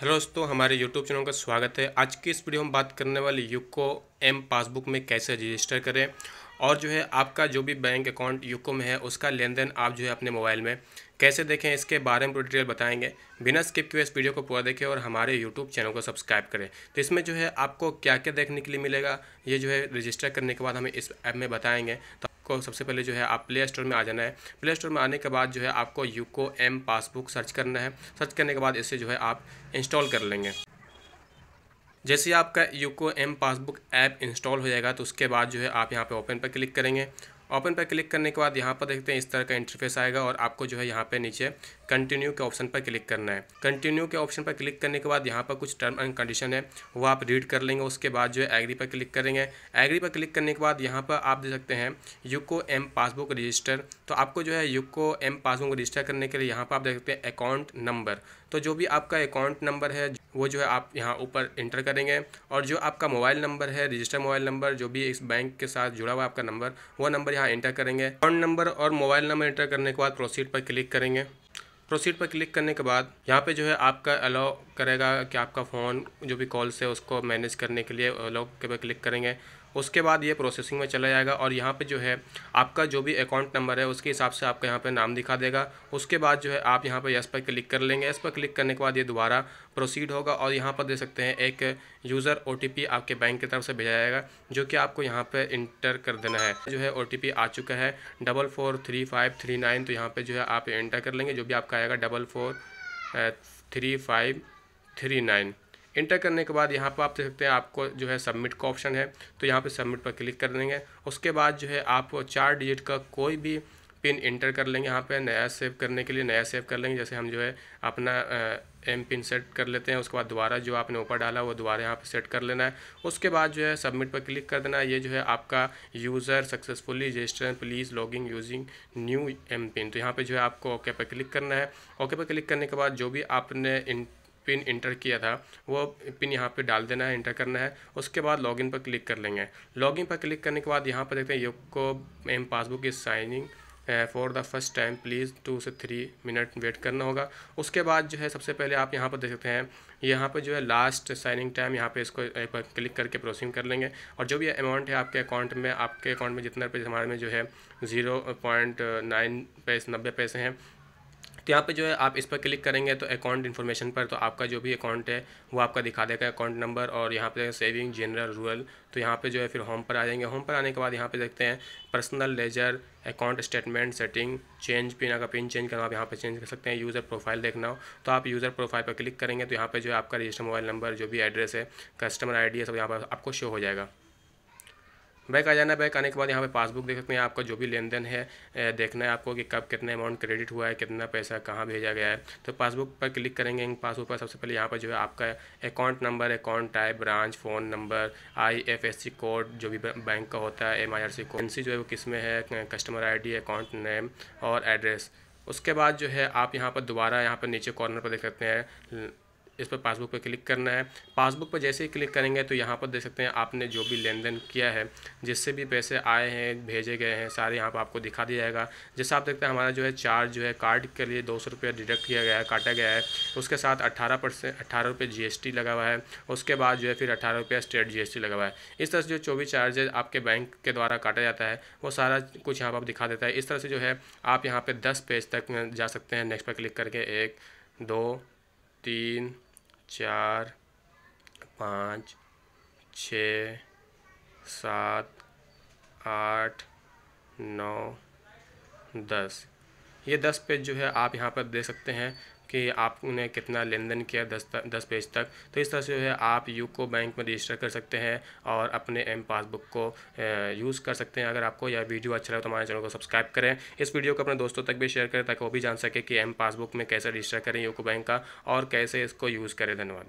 hello दोस्तों हमारे YouTube channel का स्वागत है आज की इस वीडियो में बात करने वाली यूको एम पासबुक में कैसे रजिस्टर करें और जो है आपका जो भी बैंक अकाउंट यूको में है उसका लेन देन आप जो है अपने मोबाइल में कैसे देखें इसके बारे में पूरी डिटेल बताएंगे बिना स्किप किए इस वीडियो को पूरा देखें और हमारे यूट्यूब चैनल को सब्सक्राइब करें तो इसमें जो है आपको क्या क्या देखने के लिए मिलेगा ये जो है रजिस्टर करने के बाद हमें इस ऐप में बताएंगे तो आपको सबसे पहले जो है आप प्ले स्टोर में आ जाना है प्ले स्टोर में आने के बाद जो है आपको यूको एम पासबुक सर्च करना है सर्च करने के बाद इसे जो है आप इंस्टॉल कर लेंगे जैसे आपका UCO M passbook app install हो जाएगा तो उसके बाद जो है आप यहाँ पर ओपन पर क्लिक करेंगे ओपन पर क्लिक करने के बाद यहाँ पर देखते हैं इस तरह का इंटरफेस आएगा और आपको जो है यहाँ पे नीचे कंटिन्यू के ऑप्शन पर क्लिक करना है कंटिन्यू के ऑप्शन पर क्लिक करने के बाद यहाँ पर कुछ टर्म एंड कंडीशन है वो आप रीड कर लेंगे उसके बाद जो है एग्री पर क्लिक करेंगे एग्री पर क्लिक करने के बाद यहाँ पर आप देख सकते हैं यूको एम पासबुक रजिस्टर तो आपको जो है यूको एम पासबुक रजिस्टर करने के लिए यहाँ पर आप देख सकते हैं अकाउंट नंबर तो जो भी आपका अकाउंट नंबर है वो जो है आप यहाँ ऊपर इंटर करेंगे और जो आपका मोबाइल नंबर है रजिस्टर मोबाइल नंबर जो भी इस बैंक के साथ जुड़ा हुआ आपका नंबर वो नंबर यहाँ इंटर करेंगे अकाउंट नंबर और मोबाइल नंबर इंटर करने के बाद प्रोसीड पर क्लिक करेंगे प्रोसीड पर क्लिक करने के बाद यहाँ पे जो है आपका अलाउ करेगा कि आपका फ़ोन जो भी कॉल्स है उसको मैनेज करने के लिए अलाउ के पर क्लिक करेंगे उसके बाद ये प्रोसेसिंग में चला जाएगा और यहाँ पे जो है आपका जो भी अकाउंट नंबर है उसके हिसाब से आपका यहाँ पे नाम दिखा देगा उसके बाद जो है आप यहाँ पे यस पर क्लिक कर लेंगे यस पर क्लिक करने के बाद ये दोबारा प्रोसीड होगा और यहाँ पर दे सकते हैं एक यूज़र ओ आपके बैंक की तरफ से भेजा जाएगा जो कि आपको यहाँ पर इंटर कर देना है जो है ओ आ चुका है double four three five three nine तो यहाँ पर जो है आप इंटर कर लेंगे जो भी आपका आएगा double four three five three nine enter करने के बाद यहाँ पर आप देख सकते हैं आपको जो है सबमिट का ऑप्शन है तो यहाँ पर सबमिट पर क्लिक कर देंगे उसके बाद जो है आप चार डिजिट का कोई भी पिन इंटर कर लेंगे यहाँ पे नया सेव करने के लिए नया सेव कर लेंगे जैसे हम जो है अपना एम पिन सेट कर लेते हैं उसके बाद दोबारा जो आपने ऊपर डाला वो दोबारा यहाँ पे सेट कर लेना है उसके बाद जो है सबमिट पर क्लिक कर देना है ये जो है आपका user successfully register please login using new M pin तो यहाँ पर जो है आपको ओके पर क्लिक करना है ओके पर क्लिक करने के बाद जो भी आपने पिन इंटर किया था वो पिन यहाँ पे डाल देना है इंटर करना है उसके बाद लॉगिन पर क्लिक कर लेंगे लॉगिन पर क्लिक करने के बाद यहाँ पर देखते हैं UCO M passbook is signing for the first time please two से थ्री मिनट वेट करना होगा उसके बाद जो है सबसे पहले आप यहाँ पर देख सकते हैं यहाँ पर जो है लास्ट साइनिंग टाइम यहाँ पे इसको बार क्लिक करके प्रोसेसिंग कर लेंगे और जो भी अमाउंट है आपके अकाउंट में आपके अकाउंट में जितना रुपये हमारे में जो है ज़ीरो पॉइंट नाइन पैसे नब्बे पैसे हैं तो यहाँ पे जो है आप इस पर क्लिक करेंगे तो अकाउंट इन्फॉर्मेशन पर तो आपका जो भी अकाउंट है वो आपका दिखा देगा अकाउंट नंबर और यहाँ पे सेविंग जनरल रूरल तो यहाँ पे जो है फिर होम पर आ जाएंगे होम पर आने के बाद यहाँ पे देखते हैं personal ledger account statement setting change pin अगर पिन चेंज करना आप यहाँ पे चेंज कर सकते हैं यूज़र प्रोफाइल देखना हो तो आप यूज़र प्रोफाइल पर क्लिक करेंगे तो यहाँ पर जो है आपका रजिस्टर मोबाइल नंबर जो भी एड्रेस है कस्टमर आई है सब यहाँ पर आपको शो हो जाएगा बैक आ जाना बैक आने के बाद यहाँ पे पासबुक देख सकते हैं आपका जो भी लेन देन है देखना है आपको कि कब कितना अमाउंट क्रेडिट हुआ है कितना पैसा कहाँ भेजा गया है तो पासबुक पर क्लिक करेंगे पासबुक पर सबसे पहले यहाँ पर जो है आपका account number account type branch phone number I F S C code जो भी बैंक का होता है M I R C code जो है वो किस में है customer I D account name और एड्रेस उसके बाद जो है आप यहाँ पर दोबारा यहाँ पर नीचे कॉर्नर पर देख सकते हैं इस पर पासबुक पर क्लिक करना है पासबुक पर जैसे ही क्लिक करेंगे तो यहाँ पर देख सकते हैं आपने जो भी लेन देन किया है जिससे भी पैसे आए हैं भेजे गए हैं सारे यहाँ पर आपको दिखा दिया जाएगा जैसे आप देखते हैं हमारा जो है चार्ज जो है कार्ड के लिए दो सौ डिडक्ट किया गया है काटा गया है उसके साथ अट्ठारह परसेंट अट्ठारह रुपये जी एस टी लगा हुआ है उसके बाद जो है फिर अट्ठारह रुपया स्टेट जी एस टी लगा हुआ है इस तरह से जो चौबीस चार्जेज आपके बैंक के द्वारा काटा जाता है वो सारा कुछ यहाँ पर दिखा देता है इस तरह से जो है आप यहाँ पर दस पेज तक जा सकते हैं नेक्स्ट पर क्लिक करके एक दो तीन चार पाँच छ सात आठ नौ दस ये दस पेज जो है आप यहाँ पर दे सकते हैं कि आपने कितना लेन देन किया दस तक दस पेज तक तो इस तरह से जो है आप यूको बैंक में रजिस्टर कर सकते हैं और अपने एम पासबुक को यूज़ कर सकते हैं अगर आपको यह वीडियो अच्छा लगे तो हमारे चैनल को सब्सक्राइब करें इस वीडियो को अपने दोस्तों तक भी शेयर करें ताकि वो भी जान सके कि एम पासबुक में कैसे रजिस्टर करें यूको बैंक का और कैसे इसको यूज़ करें धन्यवाद